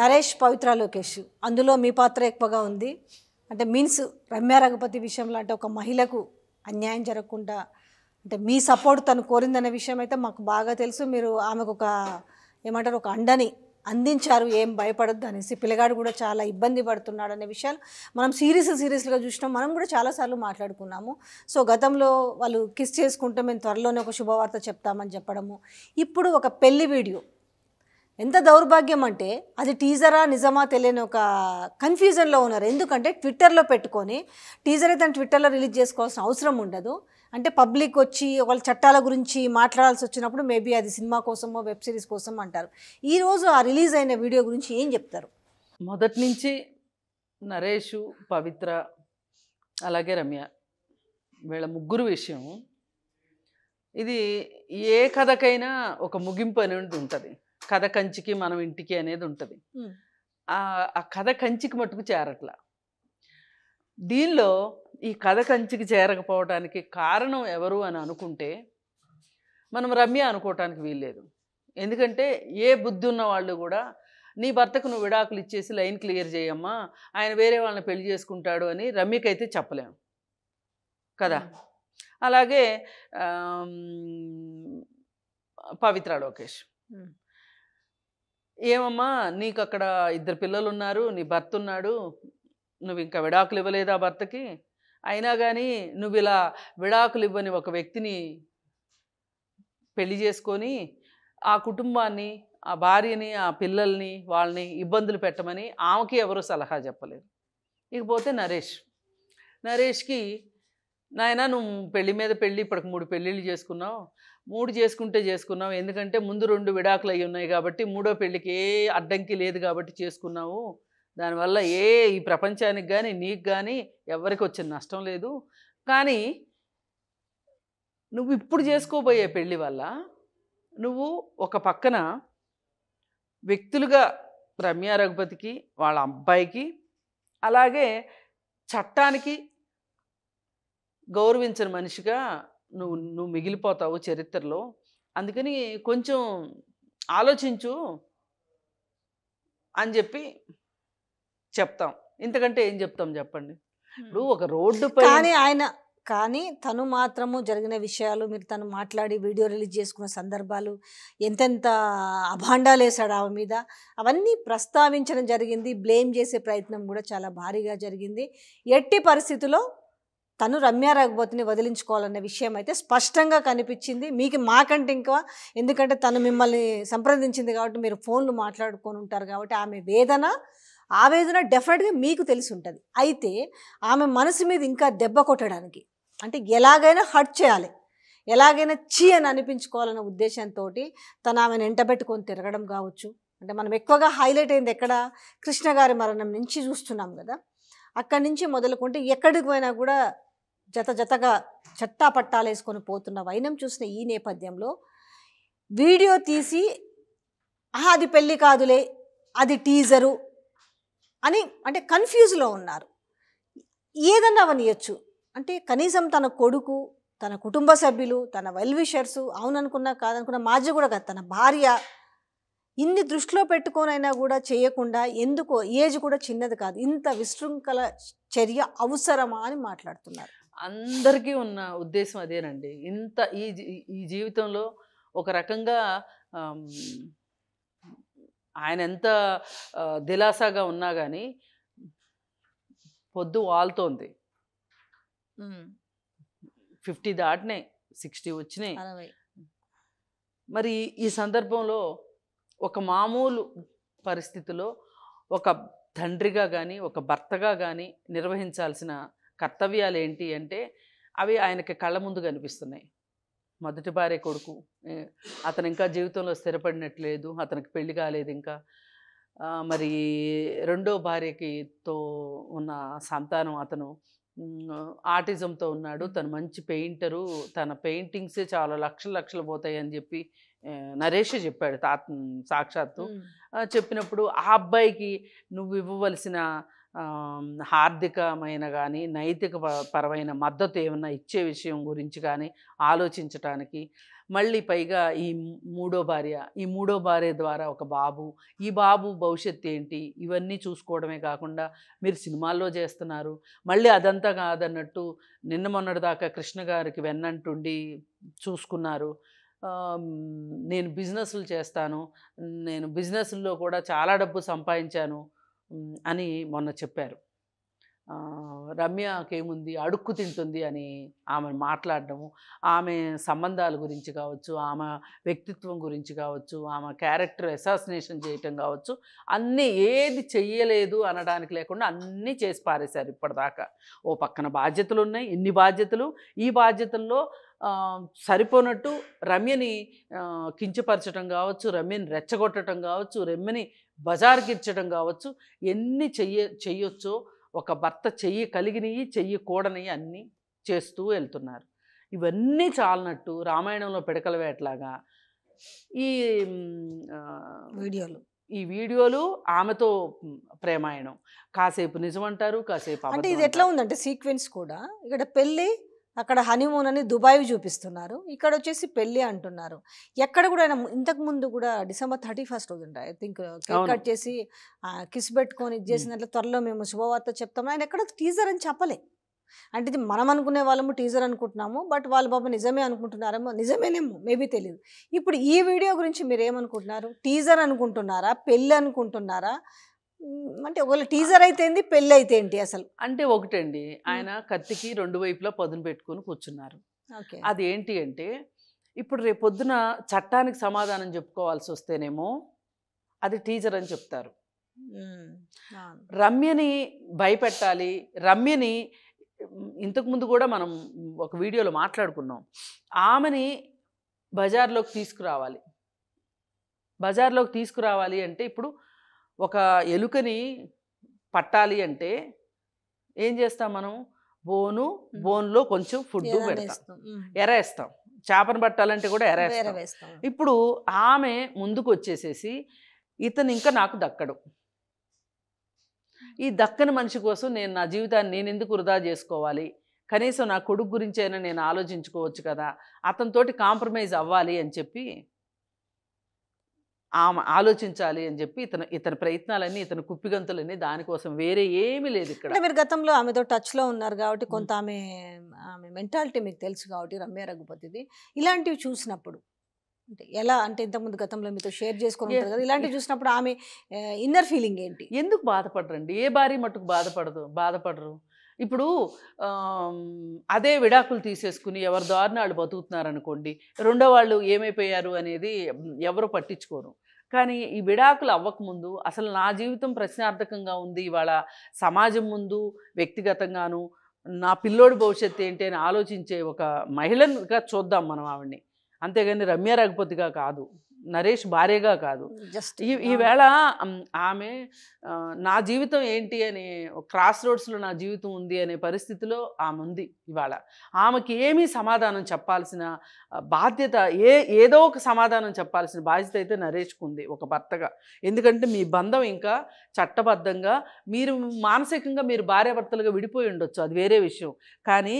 నరేష్ పవిత్ర లోకేష్ అందులో మీ పాత్ర ఎక్కువగా ఉంది అంటే మీన్స్ రమ్య రఘుపతి విషయంలో అంటే ఒక మహిళకు అన్యాయం జరగకుండా అంటే మీ సపోర్ట్ తను కోరిందనే విషయం అయితే మాకు బాగా తెలుసు మీరు ఆమెకు ఒక ఏమంటారు ఒక అండని అందించారు ఏం భయపడద్దు అనేసి పిల్లగాడు కూడా చాలా ఇబ్బంది పడుతున్నాడు అనే విషయాలు మనం సీరియస్ సీరియస్గా చూసినాం మనం కూడా చాలాసార్లు మాట్లాడుకున్నాము సో గతంలో వాళ్ళు కిస్ చేసుకుంటే మేము త్వరలోనే ఒక శుభవార్త చెప్తామని చెప్పడము ఇప్పుడు ఒక పెళ్లి వీడియో ఎంత దౌర్భాగ్యం అంటే అది టీజరా నిజమా తెలియని ఒక కన్ఫ్యూజన్లో ఉన్నారు ఎందుకంటే ట్విట్టర్లో పెట్టుకొని టీజర్ అయితే ట్విట్టర్లో రిలీజ్ చేసుకోవాల్సిన అవసరం ఉండదు అంటే పబ్లిక్ వచ్చి వాళ్ళ చట్టాల గురించి మాట్లాడాల్సి వచ్చినప్పుడు మేబీ అది సినిమా కోసమో వెబ్ సిరీస్ కోసం అంటారు ఈరోజు ఆ రిలీజ్ అయిన వీడియో గురించి ఏం చెప్తారు మొదటి నుంచి నరేషు పవిత్ర అలాగే రమ్య వీళ్ళ ముగ్గురు విషయం ఇది ఏ కథకైనా ఒక ముగింపు అనేది ఉంటుంది కథ కంచికి మనం ఇంటికి అనేది ఉంటుంది ఆ కథ కంచికి మట్టుకు చేరట్లా దీనిలో ఈ కథ కంచికి చేరకపోవడానికి కారణం ఎవరు అని అనుకుంటే మనం రమ్య అనుకోవటానికి వీల్లేదు ఎందుకంటే ఏ బుద్ధి ఉన్న వాళ్ళు కూడా నీ భర్తకు నువ్వు విడాకులు ఇచ్చేసి లైన్ క్లియర్ చేయమ్మా ఆయన వేరే వాళ్ళని పెళ్లి చేసుకుంటాడు అని రమ్యకైతే చెప్పలేము కదా అలాగే పవిత్ర లోకేష్ ఏమమ్మా నీకు అక్కడ ఇద్దరు పిల్లలు ఉన్నారు నీ భర్త ఉన్నాడు నువ్వు ఇంకా విడాకులు ఇవ్వలేదు ఆ భర్తకి అయినా కానీ నువ్వు ఇలా విడాకులు ఇవ్వని ఒక వ్యక్తిని పెళ్లి చేసుకొని ఆ కుటుంబాన్ని ఆ భార్యని ఆ పిల్లల్ని వాళ్ళని ఇబ్బందులు పెట్టమని ఆమెకి ఎవరు సలహా చెప్పలేదు ఇకపోతే నరేష్ నరేష్కి నాయన నువ్వు పెళ్లి మీద పెళ్ళి ఇప్పటికి మూడు పెళ్ళిళ్ళు చేసుకున్నావు మూడు చేసుకుంటే చేసుకున్నాం ఎందుకంటే ముందు రెండు విడాకులు అయి ఉన్నాయి కాబట్టి మూడో పెళ్ళికి ఏ అడ్డంకి లేదు కాబట్టి చేసుకున్నాము దానివల్ల ఏ ఈ ప్రపంచానికి కానీ నీకు కానీ ఎవరికి వచ్చిన నష్టం లేదు కానీ నువ్వు ఇప్పుడు చేసుకోబోయే పెళ్ళి వల్ల నువ్వు ఒక పక్కన వ్యక్తులుగా రమ్య రఘుపతికి వాళ్ళ అబ్బాయికి అలాగే చట్టానికి గౌరవించిన మనిషిగా నువ్వు నువ్వు మిగిలిపోతావు చరిత్రలో అందుకని కొంచెం ఆలోచించు అని చెప్పి చెప్తాం ఇంతకంటే ఏం చెప్తాం చెప్పండి ఇప్పుడు ఒక రోడ్డు కానీ ఆయన కానీ తను మాత్రము జరిగిన విషయాలు మీరు తను మాట్లాడి వీడియో రిలీజ్ చేసుకున్న సందర్భాలు ఎంతెంత అభాండాలు వేశాడు ఆమె మీద అవన్నీ ప్రస్తావించడం జరిగింది బ్లేమ్ చేసే ప్రయత్నం కూడా చాలా భారీగా జరిగింది ఎట్టి పరిస్థితుల్లో తను రమ్య రాకపోతేని వదిలించుకోవాలన్న విషయం అయితే స్పష్టంగా కనిపించింది మీకు మాకంటే ఇంకా ఎందుకంటే తను మిమ్మల్ని సంప్రదించింది కాబట్టి మీరు ఫోన్లు మాట్లాడుకొని ఉంటారు కాబట్టి ఆమె వేదన ఆవేదన డెఫినెట్గా మీకు తెలిసి ఉంటుంది అయితే ఆమె మనసు మీద ఇంకా దెబ్బ కొట్టడానికి అంటే ఎలాగైనా హర్ట్ చేయాలి ఎలాగైనా చీ అని అనిపించుకోవాలన్న ఉద్దేశంతో తను ఆమెను ఎంటబెట్టుకొని తిరగడం కావచ్చు అంటే మనం ఎక్కువగా హైలైట్ అయింది ఎక్కడ కృష్ణగారి మరణం నుంచి చూస్తున్నాం కదా అక్కడి నుంచి మొదలుకుంటే ఎక్కడికి పోయినా కూడా జత జతగా చట్టా పట్టాలు వేసుకొని పోతున్న వైనం చూసిన ఈ నేపథ్యంలో వీడియో తీసి అది పెళ్ళి కాదులే అది టీజరు అని అంటే కన్ఫ్యూజ్లో ఉన్నారు ఏదన్నా అవనియచ్చు అంటే కనీసం తన కొడుకు తన కుటుంబ సభ్యులు తన వెల్విషర్సు అవుననుకున్నా కాదనుకున్న మాజీ కూడా కాదు తన భార్య ఇన్ని దృష్టిలో పెట్టుకోనైనా కూడా చేయకుండా ఎందుకో ఏజ్ కూడా చిన్నది కాదు ఇంత విశృంఖల చర్య అవసరమా అని మాట్లాడుతున్నారు అందరికీ ఉన్న ఉద్దేశం అదేనండి ఇంత ఈ ఈ జీవితంలో ఒక రకంగా ఆయన ఎంత దిలాసాగా ఉన్నా కానీ పొద్దు వాళ్తోంది ఫిఫ్టీ దాటినాయి సిక్స్టీ వచ్చినాయి మరి ఈ సందర్భంలో ఒక మామూలు పరిస్థితిలో ఒక తండ్రిగా కానీ ఒక భర్తగా కానీ నిర్వహించాల్సిన కర్తవ్యాలు ఏంటి అంటే అవి ఆయనకి కళ్ళ ముందు కనిపిస్తున్నాయి మొదటి భార్య కొడుకు అతను ఇంకా జీవితంలో స్థిరపడినట్లేదు అతనికి పెళ్లి కాలేదు ఇంకా మరి రెండో భార్యకితో ఉన్న సంతానం అతను ఆర్టిజంతో ఉన్నాడు తను మంచి పెయింటరు తన పెయింటింగ్సే చాలా లక్షలు లక్షలు పోతాయి అని చెప్పి నరేష్ చెప్పాడు తా సాక్షాత్తు చెప్పినప్పుడు ఆ అబ్బాయికి నువ్వు ఇవ్వవలసిన హార్దికమైన కానీ నైతిక పరమైన మద్దతు ఏమైనా ఇచ్చే విషయం గురించి కానీ ఆలోచించటానికి మళ్ళీ పైగా ఈ మూడో భార్య ఈ మూడో భార్య ద్వారా ఒక బాబు ఈ బాబు భవిష్యత్తు ఏంటి ఇవన్నీ చూసుకోవడమే కాకుండా మీరు సినిమాల్లో చేస్తున్నారు మళ్ళీ అదంతా కాదన్నట్టు నిన్న మొన్నటిదాకా కృష్ణ గారికి వెన్నంటుండి చూసుకున్నారు నేను బిజినెస్లు చేస్తాను నేను బిజినెస్ల్లో కూడా చాలా డబ్బు సంపాదించాను అని మొన్న చెప్పారు రమ్యకేముంది అడుక్కు తింటుంది అని ఆమె మాట్లాడడము ఆమె సంబంధాల గురించి కావచ్చు ఆమె వ్యక్తిత్వం గురించి కావచ్చు ఆమె క్యారెక్టర్ అసాసినేషన్ చేయటం కావచ్చు అన్నీ ఏది చెయ్యలేదు అనడానికి లేకుండా అన్నీ చేసి పారేశారు ఇప్పటిదాకా ఓ పక్కన బాధ్యతలు ఉన్నాయి ఇన్ని బాధ్యతలు ఈ బాధ్యతల్లో సరిపోనట్టు రమ్యని కించపరచడం కావచ్చు రమ్యని రెచ్చగొట్టడం కావచ్చు రమ్యని బజార్కిచ్చడం కావచ్చు ఎన్ని చెయ్య చెయ్యొచ్చో ఒక భర్త చెయ్యి కలిగినవి చెయ్యి కూడని అన్నీ చేస్తూ వెళ్తున్నారు ఇవన్నీ చాలినట్టు రామాయణంలో పిడకల వేటలాగా ఈ వీడియోలు ఈ వీడియోలు ఆమెతో ప్రేమాయణం కాసేపు నిజమంటారు కాసేపు అంటే ఇది ఎట్లా ఉందంటే సీక్వెన్స్ కూడా ఇక్కడ పెళ్ళి అక్కడ హనీమూన్ అని దుబాయ్ చూపిస్తున్నారు ఇక్కడ వచ్చేసి పెళ్ళి అంటున్నారు ఎక్కడ కూడా ఆయన ఇంతకు ముందు కూడా డిసెంబర్ థర్టీ ఫస్ట్ రోజు ఉంటాయి ఐ థింక్ కేక్ కట్ చేసి కిస్ పెట్టుకొని ఇది చేసినట్లు త్వరలో మేము శుభవార్త చెప్తాము ఆయన ఎక్కడ టీజర్ అని చెప్పలే అంటే ఇది మనం అనుకునే వాళ్ళము టీజర్ అనుకుంటున్నాము బట్ వాళ్ళ బాబు నిజమే అనుకుంటున్నారేమో నిజమేనేమో మేబీ తెలియదు ఇప్పుడు ఈ వీడియో గురించి మీరు ఏమనుకుంటున్నారు టీజర్ అనుకుంటున్నారా పెళ్ళి అనుకుంటున్నారా అంటే ఒకవేళ టీజర్ అయితే ఏంటి పెళ్ళి అయితే ఏంటి అసలు అంటే ఒకటండి ఆయన కత్తికి రెండు వైపులా పదును పెట్టుకొని కూర్చున్నారు అది ఏంటి అంటే ఇప్పుడు రేపు పొద్దున చట్టానికి సమాధానం చెప్పుకోవాల్సి వస్తేనేమో అది టీజర్ అని చెప్తారు రమ్యని భయపెట్టాలి రమ్యని ఇంతకుముందు కూడా మనం ఒక వీడియోలో మాట్లాడుకున్నాం ఆమెని బజార్లోకి తీసుకురావాలి బజార్లోకి తీసుకురావాలి అంటే ఇప్పుడు ఒక ఎలుకని పట్టాలి అంటే ఏం చేస్తాం మనం బోను బోన్లో కొంచెం ఫుడ్ పెడతాం ఎరేస్తాం చేపను పట్టాలంటే కూడా ఎరేస్తాం ఇప్పుడు ఆమె ముందుకు వచ్చేసేసి ఇతను ఇంకా నాకు దక్కడు ఈ దక్కని మనిషి కోసం నేను నా జీవితాన్ని నేను ఎందుకు వృధా చేసుకోవాలి కనీసం నా కొడుకు గురించి అయినా నేను ఆలోచించుకోవచ్చు కదా అతనితోటి కాంప్రమైజ్ అవ్వాలి అని చెప్పి ఆమె ఆలోచించాలి అని చెప్పి ఇతను ఇతని ప్రయత్నాలన్నీ ఇతను కుప్పిగంతులన్నీ దానికోసం వేరే ఏమీ లేదు ఇక్కడ మీరు గతంలో ఆమెతో టచ్లో ఉన్నారు కాబట్టి కొంత ఆమె ఆమె మెంటాలిటీ మీకు తెలుసు కాబట్టి రమ్య రఘుపతిది ఇలాంటివి చూసినప్పుడు అంటే ఎలా అంటే ఇంతకుముందు గతంలో మీతో షేర్ చేసుకుని కదా ఇలాంటివి చూసినప్పుడు ఆమె ఇన్నర్ ఫీలింగ్ ఏంటి ఎందుకు బాధపడరండి ఏ భారీ మట్టుకు బాధపడదు బాధపడరు ఇప్పుడు అదే విడాకులు తీసేసుకుని ఎవరి దారుణ వాళ్ళు బతుకుతున్నారనుకోండి రెండో వాళ్ళు ఏమైపోయారు అనేది ఎవరు పట్టించుకోరు కానీ ఈ విడాకులు అవ్వకముందు అసలు నా జీవితం ప్రశ్నార్థకంగా ఉంది ఇవాళ సమాజం ముందు వ్యక్తిగతంగాను నా పిల్లోడి భవిష్యత్తు ఏంటి అని ఆలోచించే ఒక మహిళగా చూద్దాం మనం ఆవిడ్ని అంతేగాని రమ్య రఘుపతిగా కాదు నరేష్ భార్యగా కాదు జస్ట్ ఈ ఈవేళ ఆమె నా జీవితం ఏంటి అనే క్రాస్ రోడ్స్లో నా జీవితం ఉంది అనే పరిస్థితిలో ఆమె ఉంది ఇవాళ ఆమెకి ఏమీ సమాధానం చెప్పాల్సిన బాధ్యత ఏ ఏదో ఒక సమాధానం చెప్పాల్సిన బాధ్యత అయితే నరేష్కు ఉంది ఒక భర్తగా ఎందుకంటే మీ బంధం ఇంకా చట్టబద్ధంగా మీరు మానసికంగా మీరు భార్యాభర్తలుగా విడిపోయి ఉండొచ్చు అది వేరే విషయం కానీ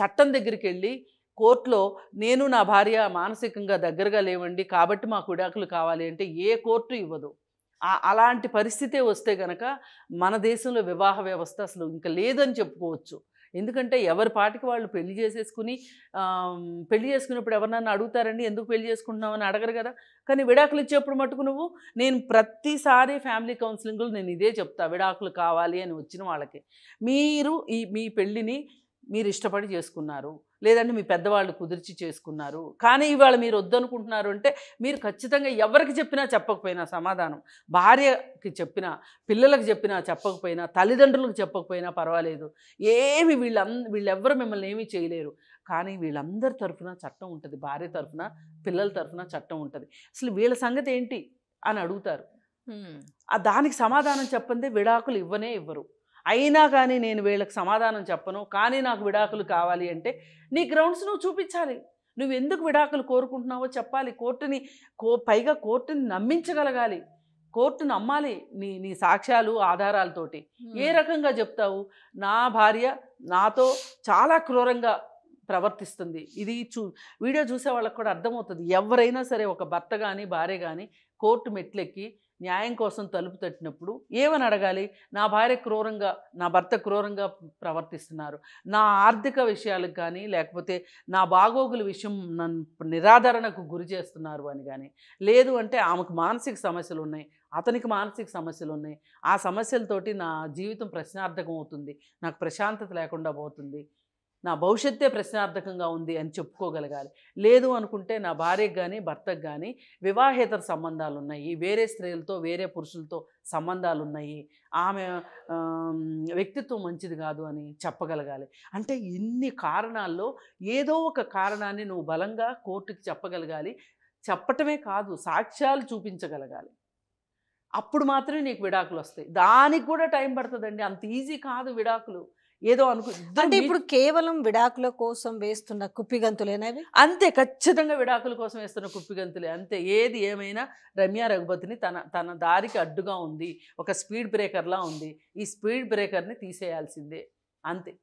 చట్టం దగ్గరికి వెళ్ళి కోర్టులో నేను నా భార్య మానసికంగా దగ్గరగా లేవండి కాబట్టి మాకు విడాకులు కావాలి అంటే ఏ కోర్టు ఇవ్వదు అలాంటి పరిస్థితే వస్తే గనక మన దేశంలో వివాహ వ్యవస్థ అసలు ఇంకా లేదని చెప్పుకోవచ్చు ఎందుకంటే ఎవరి పాటికి వాళ్ళు పెళ్లి చేసేసుకుని పెళ్లి చేసుకున్నప్పుడు ఎవరినన్నా అడుగుతారండి ఎందుకు పెళ్లి చేసుకుంటున్నావు అని అడగరు కదా కానీ విడాకులు ఇచ్చేప్పుడు మటుకు నువ్వు నేను ప్రతిసారి ఫ్యామిలీ కౌన్సిలింగ్లో నేను ఇదే చెప్తా విడాకులు కావాలి అని వచ్చిన వాళ్ళకి మీరు ఈ మీ పెళ్ళిని మీరు ఇష్టపడి చేసుకున్నారు లేదంటే మీ పెద్దవాళ్ళు కుదిర్చి చేసుకున్నారు కానీ ఇవాళ మీరు వద్దనుకుంటున్నారు అంటే మీరు ఖచ్చితంగా ఎవరికి చెప్పినా చెప్పకపోయినా సమాధానం భార్యకి చెప్పినా పిల్లలకు చెప్పినా చెప్పకపోయినా తల్లిదండ్రులకు చెప్పకపోయినా పర్వాలేదు ఏమి వీళ్ళంద వీళ్ళెవ్వరు మిమ్మల్ని ఏమీ చేయలేరు కానీ వీళ్ళందరి తరఫున చట్టం ఉంటుంది భార్య తరఫున పిల్లల తరఫున చట్టం ఉంటుంది అసలు వీళ్ళ సంగతి ఏంటి అని అడుగుతారు దానికి సమాధానం చెప్పందే విడాకులు ఇవ్వనే ఇవ్వరు అయినా కానీ నేను వీళ్ళకి సమాధానం చెప్పను కానీ నాకు విడాకులు కావాలి అంటే నీ గ్రౌండ్స్ నువ్వు చూపించాలి నువ్వు ఎందుకు విడాకులు కోరుకుంటున్నావో చెప్పాలి కోర్టుని కో పైగా కోర్టుని నమ్మించగలగాలి కోర్టు నమ్మాలి నీ నీ సాక్ష్యాలు ఆధారాలతోటి ఏ రకంగా చెప్తావు నా భార్య నాతో చాలా క్రూరంగా ప్రవర్తిస్తుంది ఇది చూ వీడియో చూసే వాళ్ళకి కూడా అర్థమవుతుంది ఎవరైనా సరే ఒక భర్త కానీ భార్య కానీ కోర్టు మెట్లెక్కి న్యాయం కోసం తలుపు తట్టినప్పుడు ఏమని అడగాలి నా భార్య క్రూరంగా నా భర్త క్రూరంగా ప్రవర్తిస్తున్నారు నా ఆర్థిక విషయాలకు కానీ లేకపోతే నా బాగోగుల విషయం నన్ను నిరాధరణకు గురి చేస్తున్నారు అని కానీ లేదు అంటే ఆమెకు మానసిక సమస్యలు ఉన్నాయి అతనికి మానసిక సమస్యలు ఉన్నాయి ఆ సమస్యలతోటి నా జీవితం ప్రశ్నార్థకం అవుతుంది నాకు ప్రశాంతత లేకుండా పోతుంది నా భవిష్యత్తే ప్రశ్నార్థకంగా ఉంది అని చెప్పుకోగలగాలి లేదు అనుకుంటే నా భార్యకు కానీ భర్తకు కానీ వివాహేతర సంబంధాలు ఉన్నాయి వేరే స్త్రీలతో వేరే పురుషులతో సంబంధాలు ఉన్నాయి ఆమె వ్యక్తిత్వం మంచిది కాదు అని చెప్పగలగాలి అంటే ఇన్ని కారణాల్లో ఏదో ఒక కారణాన్ని నువ్వు బలంగా కోర్టుకి చెప్పగలగాలి చెప్పటమే కాదు సాక్ష్యాలు చూపించగలగాలి అప్పుడు మాత్రమే నీకు విడాకులు వస్తాయి దానికి కూడా టైం పడుతుందండి అంత ఈజీ కాదు విడాకులు ఏదో అనుకు అంటే ఇప్పుడు కేవలం విడాకుల కోసం వేస్తున్న కుప్పిగంతులేనవి అంతే ఖచ్చితంగా విడాకుల కోసం వేస్తున్న కుప్పిగంతులే అంతే ఏది ఏమైనా రమ్య రఘుపతిని తన తన దారికి అడ్డుగా ఉంది ఒక స్పీడ్ బ్రేకర్లా ఉంది ఈ స్పీడ్ బ్రేకర్ని తీసేయాల్సిందే అంతే